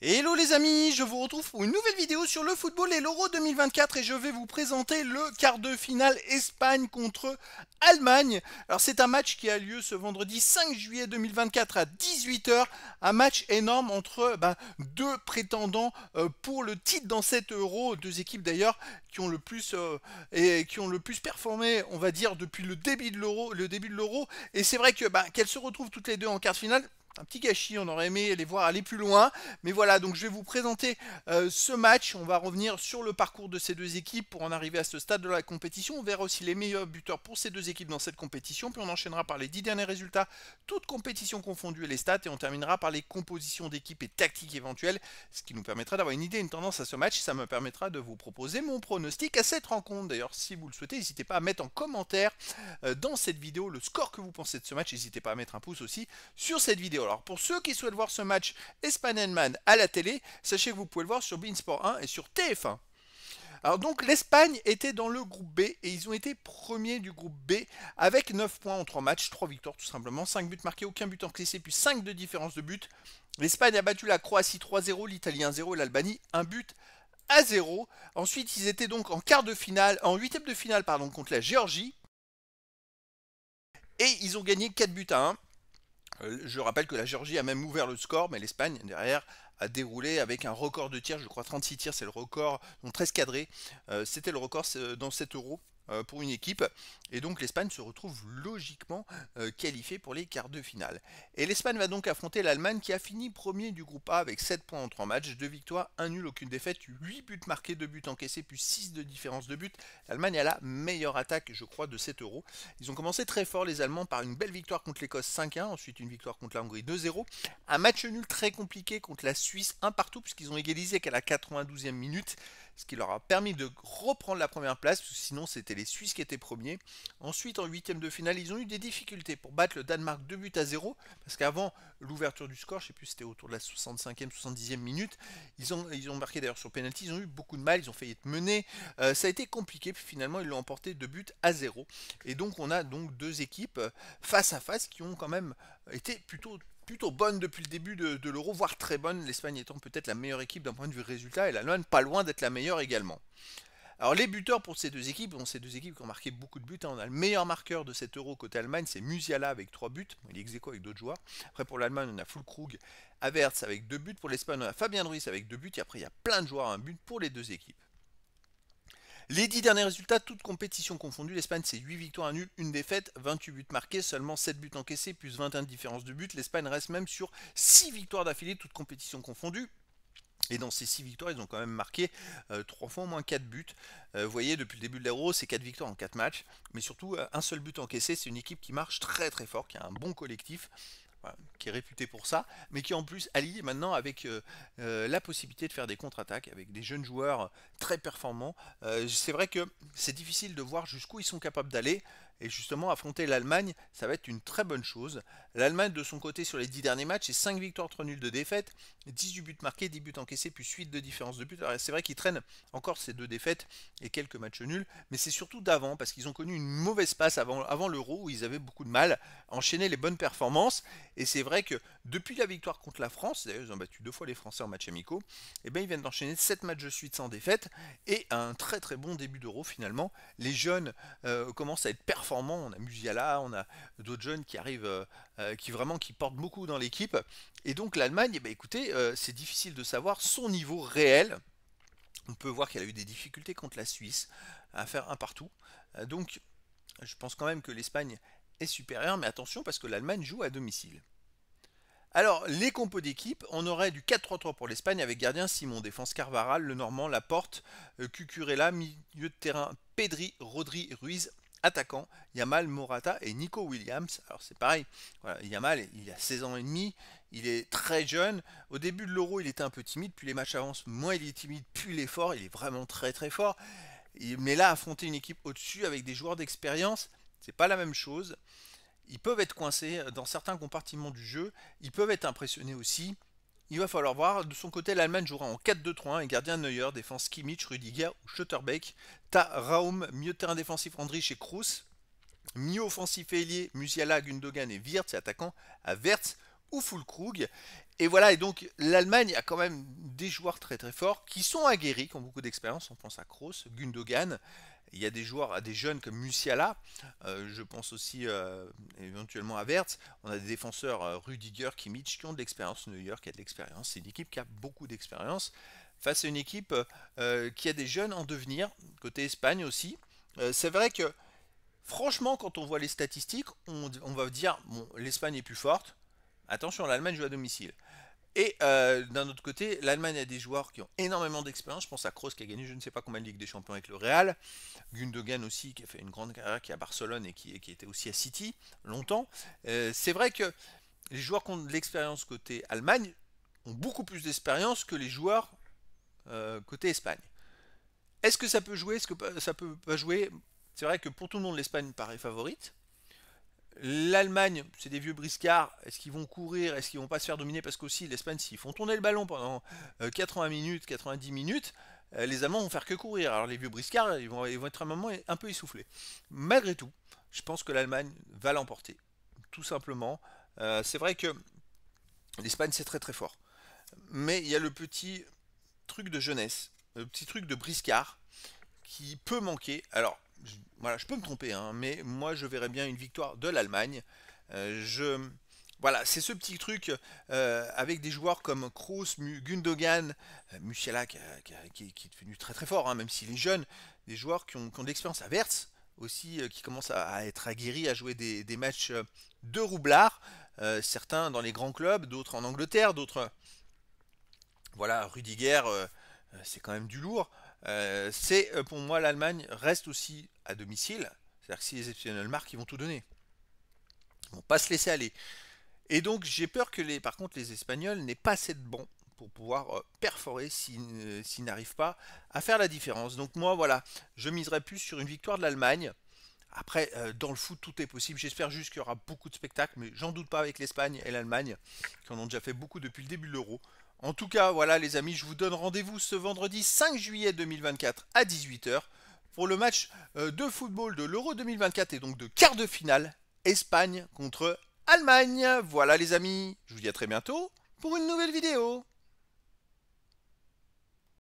Hello les amis, je vous retrouve pour une nouvelle vidéo sur le football et l'Euro 2024 et je vais vous présenter le quart de finale Espagne contre Allemagne. Alors c'est un match qui a lieu ce vendredi 5 juillet 2024 à 18h, un match énorme entre ben, deux prétendants euh, pour le titre dans cet Euro, deux équipes d'ailleurs qui ont le plus euh, et qui ont le plus performé, on va dire depuis le début de l'Euro, le début de l'Euro et c'est vrai que ben, qu'elles se retrouvent toutes les deux en quart de finale, un petit gâchis, on aurait aimé les voir aller plus loin. Mais voilà, donc je vais vous présenter euh, ce match. On va revenir sur le parcours de ces deux équipes pour en arriver à ce stade de la compétition. On verra aussi les meilleurs buteurs pour ces deux équipes dans cette compétition. Puis on enchaînera par les dix derniers résultats, toutes compétitions confondues et les stats. Et on terminera par les compositions d'équipes et tactiques éventuelles, ce qui nous permettra d'avoir une idée, une tendance à ce match. Ça me permettra de vous proposer mon pronostic à cette rencontre. D'ailleurs, si vous le souhaitez, n'hésitez pas à mettre en commentaire euh, dans cette vidéo le score que vous pensez de ce match. N'hésitez pas à mettre un pouce aussi sur cette vidéo. Alors pour ceux qui souhaitent voir ce match espagne à la télé, sachez que vous pouvez le voir sur Beansport 1 et sur TF1. Alors donc l'Espagne était dans le groupe B et ils ont été premiers du groupe B avec 9 points en 3 matchs, 3 victoires tout simplement, 5 buts marqués, aucun but encaissé, puis 5 de différence de but. L'Espagne a battu la Croatie 3-0, l'Italie 1-0 et l'Albanie 1 but à 0. Ensuite ils étaient donc en quart de finale, en huitième de finale pardon contre la Géorgie. Et ils ont gagné 4 buts à 1. Euh, je rappelle que la Géorgie a même ouvert le score, mais l'Espagne, derrière, a déroulé avec un record de tirs, je crois 36 tirs, c'est le record, donc 13 cadrés. Euh, c'était le record euh, dans 7 euros. Euh, pour une équipe. Et donc l'Espagne se retrouve logiquement euh, qualifiée pour les quarts de finale. Et l'Espagne va donc affronter l'Allemagne qui a fini premier du groupe A avec 7 points en 3 matchs, 2 victoires, 1 nul, aucune défaite, 8 buts marqués, 2 buts encaissés, plus 6 de différence de but. L'Allemagne a la meilleure attaque, je crois, de 7 euros. Ils ont commencé très fort les Allemands par une belle victoire contre l'Écosse 5-1, ensuite une victoire contre la Hongrie 2-0. Un match nul très compliqué contre la Suisse 1 partout puisqu'ils ont égalisé qu'à la 92e minute ce qui leur a permis de reprendre la première place, sinon c'était les Suisses qui étaient premiers. Ensuite, en huitième de finale, ils ont eu des difficultés pour battre le Danemark 2 buts à 0, parce qu'avant l'ouverture du score, je ne sais plus c'était autour de la 65e, 70e minute, ils ont, ils ont marqué d'ailleurs sur penalty, ils ont eu beaucoup de mal, ils ont failli être menés, euh, ça a été compliqué, puis finalement ils l'ont emporté 2 buts à 0. Et donc on a donc deux équipes euh, face à face qui ont quand même été plutôt plutôt bonne depuis le début de, l'Euro, voire très bonne, l'Espagne étant peut-être la meilleure équipe d'un point de vue résultat et l'Allemagne pas loin d'être la meilleure également. Alors les buteurs pour ces deux équipes, bon, ces deux équipes qui ont marqué beaucoup de buts, hein. on a le meilleur marqueur de cet euro côté Allemagne, c'est Musiala avec 3 buts, il est avec d'autres joueurs. Après pour l'Allemagne, on a Fulkrug, Havertz avec 2 buts, pour l'Espagne, on a Fabien Ruiz avec 2 buts, et après il y a plein de joueurs à un but pour les deux équipes. Les 10 derniers résultats, toutes compétitions confondues, l'Espagne c'est 8 victoires à nul, une défaite, 28 buts marqués, seulement 7 buts encaissés, plus 21 de différence de buts. L'Espagne reste même sur 6 victoires d'affilée, toutes compétitions confondues. Et dans ces 6 victoires, ils ont quand même marqué 3 euh, fois au moins 4 buts. Euh, vous voyez, depuis le début de l'Euro, c'est 4 victoires en 4 matchs. Mais surtout, euh, un seul but encaissé. C'est une équipe qui marche très très fort, qui a un bon collectif qui est réputé pour ça, mais qui en plus allie maintenant avec euh, euh, la possibilité de faire des contre-attaques avec des jeunes joueurs très performants. Euh, c'est vrai que c'est difficile de voir jusqu'où ils sont capables d'aller. Et justement, affronter l'Allemagne, ça va être une très bonne chose. L'Allemagne, de son côté, sur les 10 derniers matchs, c'est 5 victoires, 3 nuls, de défaites, 18 buts marqués, 10 buts encaissés, puis 8 de différence de buts. C'est vrai qu'ils traînent encore ces deux défaites et quelques matchs nuls, mais c'est surtout d'avant, parce qu'ils ont connu une mauvaise passe avant, avant l'Euro, où ils avaient beaucoup de mal à enchaîner les bonnes performances. Et c'est vrai que depuis la victoire contre la France, d'ailleurs ils ont battu deux fois les Français en match amicaux, et eh bien ils viennent d'enchaîner 7 matchs de suite sans défaite et un très très bon début d'euro finalement. Les jeunes euh, commencent à être performants, on a Musiala, on a d'autres jeunes qui arrivent, euh, euh, qui vraiment qui portent beaucoup dans l'équipe. Et donc l'Allemagne, eh ben, écoutez, c'est difficile de savoir son niveau réel. On peut voir qu'elle a eu des difficultés contre la Suisse à faire un partout. donc je pense quand même que l'Espagne est supérieure, mais attention parce que l'Allemagne joue à domicile. Alors, les compos d'équipe, on aurait du 4-3-3 pour l'Espagne avec gardien Simon, défense Carvaral, le Normand, Laporte, euh, Cucurella, milieu de terrain Pedri, Rodri, Ruiz, attaquant Yamal Morata et Nico Williams. Alors c'est pareil, voilà, Yamal il a 16 ans et demi, il est très jeune. Au début de l'Euro il était un peu timide, puis les matchs avancent, moins il est timide, puis il est fort, il est vraiment très très fort. Mais là affronter une équipe au-dessus avec des joueurs d'expérience, c'est pas la même chose ils peuvent être coincés euh, dans certains compartiments du jeu, ils peuvent être impressionnés aussi. Il va falloir voir, de son côté l'Allemagne jouera en 4-2-3-1 et gardien Neuer, défense Kimmich, Rudiger, ou Schutterbeck, Ta Raum, milieu de terrain défensif Andrich et Kroos, mieux offensif ailier Musiala, Gundogan et Wirtz attaquant à Wertz ou Fulkrug. Et voilà, et donc l'Allemagne a quand même des joueurs très très forts qui sont aguerris, qui ont beaucoup d'expérience. On pense à Kroos, Gundogan, il y a des joueurs, des jeunes comme Musiala, euh, je pense aussi euh, éventuellement à Verts, on a des défenseurs euh, Rudiger, Kimmich qui ont de l'expérience, New York qui a de l'expérience, c'est une équipe qui a beaucoup d'expérience face à une équipe qui a des jeunes en devenir, côté Espagne aussi. c'est vrai que franchement quand on voit les statistiques, on, on va dire l'Espagne est plus forte, attention l'Allemagne joue à domicile. Et euh, d'un autre côté, l'Allemagne a des joueurs qui ont énormément d'expérience. Je pense à Kroos qui a gagné je ne sais pas combien de Ligue des Champions avec le Real. Gundogan aussi qui a fait une grande carrière qui est à Barcelone et qui, était aussi à City longtemps. Euh, c'est vrai que les joueurs qui ont de l'expérience côté Allemagne ont beaucoup plus d'expérience que les joueurs euh, côté Espagne. Est-ce que ça peut jouer Est-ce que ça peut pas jouer C'est vrai que pour tout le monde, l'Espagne paraît favorite. L'Allemagne, c'est des vieux briscards. Est-ce qu'ils vont courir Est-ce qu'ils vont pas se faire dominer Parce qu'aussi, l'Espagne, s'ils font tourner le ballon pendant 80 euh, minutes, 90 minutes, euh, les Allemands vont faire que courir. Alors les vieux briscards, ils vont, être un moment un peu essoufflés. Malgré tout, je pense que l'Allemagne va l'emporter. Tout simplement. Euh, c'est vrai que l'Espagne, c'est très très fort. Mais il y a le petit truc de jeunesse, le petit truc de briscard qui peut manquer. Alors, je, voilà, je peux me tromper, hein, mais moi je verrais bien une victoire de l'Allemagne. Euh, voilà, c'est ce petit truc euh, avec des joueurs comme Kroos, Gundogan, euh, Musiala qui, est devenu très très fort, hein, même s'il est jeune, des joueurs qui ont, qui ont de l'expérience à Verts aussi, qui commencent à, être aguerris à jouer des, des matchs de roublard certains dans les grands clubs, d'autres en Angleterre, d'autres voilà, Rudiger, c'est quand même du lourd. Euh, c'est euh, pour moi l'Allemagne reste aussi à domicile. C'est-à-dire que si les Espagnols marquent, ils vont tout donner. Ils vont pas se laisser aller. Et donc j'ai peur que les, par contre les Espagnols n'aient pas assez de bons pour pouvoir euh, perforer s'ils n'arrivent pas à faire la différence. Donc moi voilà, je miserai plus sur une victoire de l'Allemagne. Après, dans le foot, tout est possible. J'espère juste qu'il y aura beaucoup de spectacles, mais j'en doute pas avec l'Espagne et l'Allemagne, qui en ont déjà fait beaucoup depuis le début de l'euro. En tout cas, voilà les amis, je vous donne rendez-vous ce vendredi 5 juillet 2024 à 18h pour le match euh, de football de l'Euro 2024 et donc de quart de finale Espagne contre Allemagne. Voilà les amis, je vous dis à très bientôt pour une nouvelle vidéo.